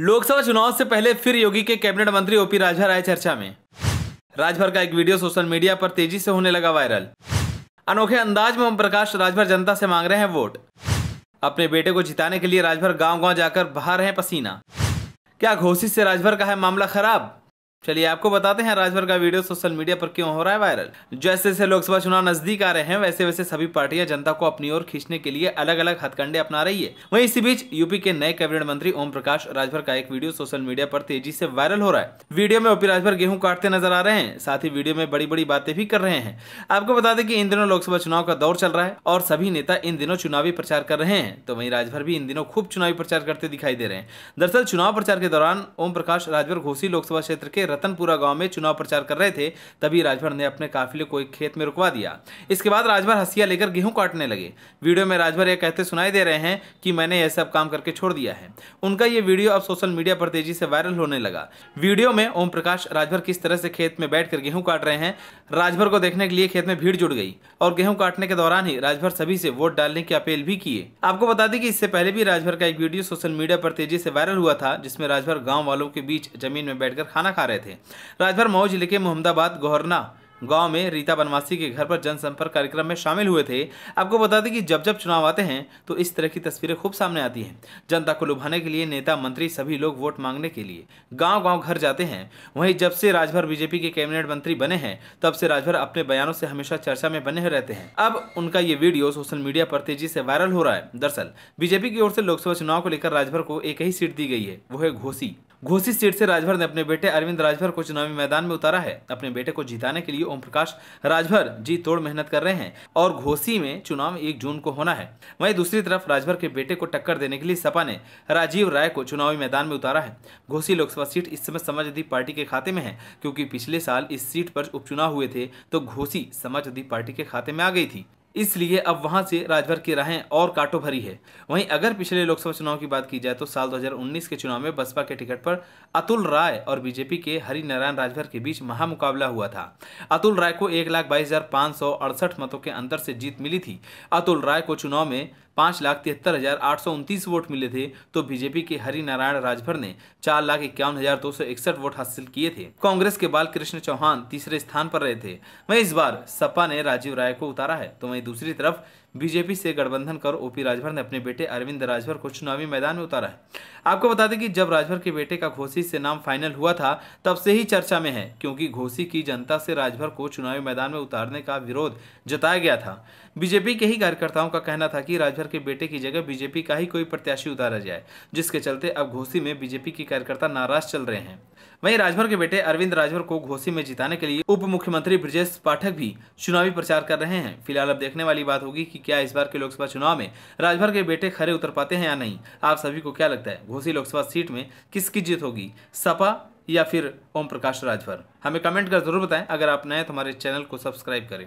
लोकसभा चुनाव से पहले फिर योगी के कैबिनेट मंत्री ओपी राजा राय चर्चा में राजभर का एक वीडियो सोशल मीडिया पर तेजी से होने लगा वायरल अनोखे अंदाज में ओम प्रकाश राजभर जनता से मांग रहे हैं वोट अपने बेटे को जिताने के लिए राजभर गांव गांव जाकर बहा रहे हैं पसीना क्या घोषित से राजभर का है मामला खराब चलिए आपको बताते हैं राजभर का वीडियो सोशल मीडिया पर क्यों हो रहा है वायरल जैसे जैसे लोकसभा चुनाव नजदीक आ रहे हैं वैसे वैसे सभी पार्टियां जनता को अपनी ओर खींचने के लिए अलग अलग हथकंडे अपना रही है वहीं इसी बीच यूपी के नए कैबिनेट मंत्री ओम प्रकाश राजभर का एक वीडियो सोशल मीडिया पर तेजी से वायरल हो रहा है वीडियो में ओपी राजभर गेहूं काटते नजर आ रहे हैं साथ ही वीडियो में बड़ी बड़ी बातें भी कर रहे हैं आपको बता दें की इन दिनों लोकसभा चुनाव का दौर चल रहा है और सभी नेता इन दिनों चुनावी प्रचार कर रहे हैं तो वही राजभर भी इन दिनों खूब चुनावी प्रचार करते दिखाई दे रहे हैं दरअसल चुनाव प्रचार के दौरान ओम प्रकाश राजभर घोसी लोकसभा क्षेत्र के रतनपुरा गांव में चुनाव प्रचार कर रहे थे तभी राजभर ने अपने काफिले को एक खेत में रुकवा दिया इसके बाद राजभर हसिया लेकर गेहूं काटने लगे वीडियो में राजभर यह कहते सुनाई दे रहे हैं कि मैंने यह सब काम करके छोड़ दिया है उनका ये वीडियो अब सोशल मीडिया पर तेजी से वायरल होने लगा वीडियो में ओम प्रकाश राजभर किस तरह से खेत में बैठ गेहूं काट रहे हैं राजभर को देखने के लिए खेत में भीड़ जुड़ गई और गेहूं काटने के दौरान ही राजभर सभी से वोट डालने की अपील भी किए आपको बता दें कि इससे पहले भी राजभर का एक वीडियो सोशल मीडिया पर तेजी से वायरल हुआ था जिसमें राजभर गांव वालों के बीच जमीन में बैठकर खाना खा रहे थे थे राजभर मऊ जिले के मोहम्मदाबाद गोहरना गांव में रीता बनवासी के घर पर जनसंपर्क कार्यक्रम में शामिल हुए थे आपको बता दें कि जब जब चुनाव आते हैं तो इस तरह की तस्वीरें खूब सामने आती हैं जनता को लुभाने के लिए नेता मंत्री सभी लोग वोट मांगने के लिए गाँव गाँव घर जाते हैं वहीं जब से राजभर बीजेपी के कैबिनेट मंत्री बने हैं तब से राजभर अपने बयानों से हमेशा चर्चा में बने रहते हैं अब उनका ये वीडियो सोशल मीडिया पर तेजी से वायरल हो रहा है दरअसल बीजेपी की ओर से लोकसभा चुनाव को लेकर राजभर को एक ही सीट दी गई है वो है घोसी घोसी सीट से राजभर ने अपने बेटे अरविंद राजभर को चुनावी मैदान में उतारा है अपने बेटे को जिताने के लिए ओम प्रकाश राजभर जी तोड़ मेहनत कर रहे हैं और घोसी में चुनाव एक जून को होना है वहीं दूसरी तरफ राजभर के बेटे को टक्कर देने के लिए सपा ने राजीव राय को चुनावी मैदान में उतारा है घोसी लोकसभा सीट इस समय समाजवादी पार्टी के खाते में है क्योंकि पिछले साल इस सीट पर उपचुनाव हुए थे तो घोसी समाजवादी पार्टी के खाते में आ गई थी इसलिए अब वहां से राजभर की राहें और काटो भरी है वहीं अगर पिछले लोकसभा चुनाव की बात की जाए तो साल 2019 के चुनाव में बसपा के टिकट पर अतुल राय और बीजेपी के हरिनारायण राजभर के बीच महामुकाबला हुआ था अतुल राय को एक मतों के अंतर से जीत मिली थी अतुल राय को चुनाव में पाँच लाख तिहत्तर हज़ार आठ सौ उनतीस वोट मिले थे तो बीजेपी के हरिनारायण राजभर ने चार लाख इक्यावन हज़ार दो सौ इकसठ वोट हासिल किए थे कांग्रेस के बाल कृष्ण चौहान तीसरे स्थान पर रहे थे वही इस बार सपा ने राजीव राय को उतारा है तो वही दूसरी तरफ बीजेपी से गठबंधन कर ओपी राजभर ने अपने बेटे अरविंद राजभर को चुनावी मैदान में उतारा है आपको बता दें कि जब राजभर के बेटे का घोसी से नाम फाइनल हुआ था तब से ही चर्चा में है क्योंकि घोसी की जनता से राजभर को चुनावी मैदान में उतारने का विरोध जताया गया था बीजेपी के ही कार्यकर्ताओं का कहना था कि राजभर धुरंधर के बेटे की जगह बीजेपी का ही कोई प्रत्याशी उतारा जाए जिसके चलते अब घोसी में बीजेपी के कार्यकर्ता नाराज चल रहे हैं वहीं राजभर के बेटे अरविंद राजभर को घोसी में जिताने के लिए उप मुख्यमंत्री ब्रजेश पाठक भी चुनावी प्रचार कर रहे हैं फिलहाल अब देखने वाली बात होगी कि क्या इस बार के लोकसभा चुनाव में राजभर के बेटे खरे उतर पाते हैं या नहीं आप सभी को क्या लगता है घोसी लोकसभा सीट में किसकी जीत होगी सपा या फिर ओम प्रकाश राजभर हमें कमेंट कर जरूर बताएं अगर आप नए तो हमारे चैनल को सब्सक्राइब करें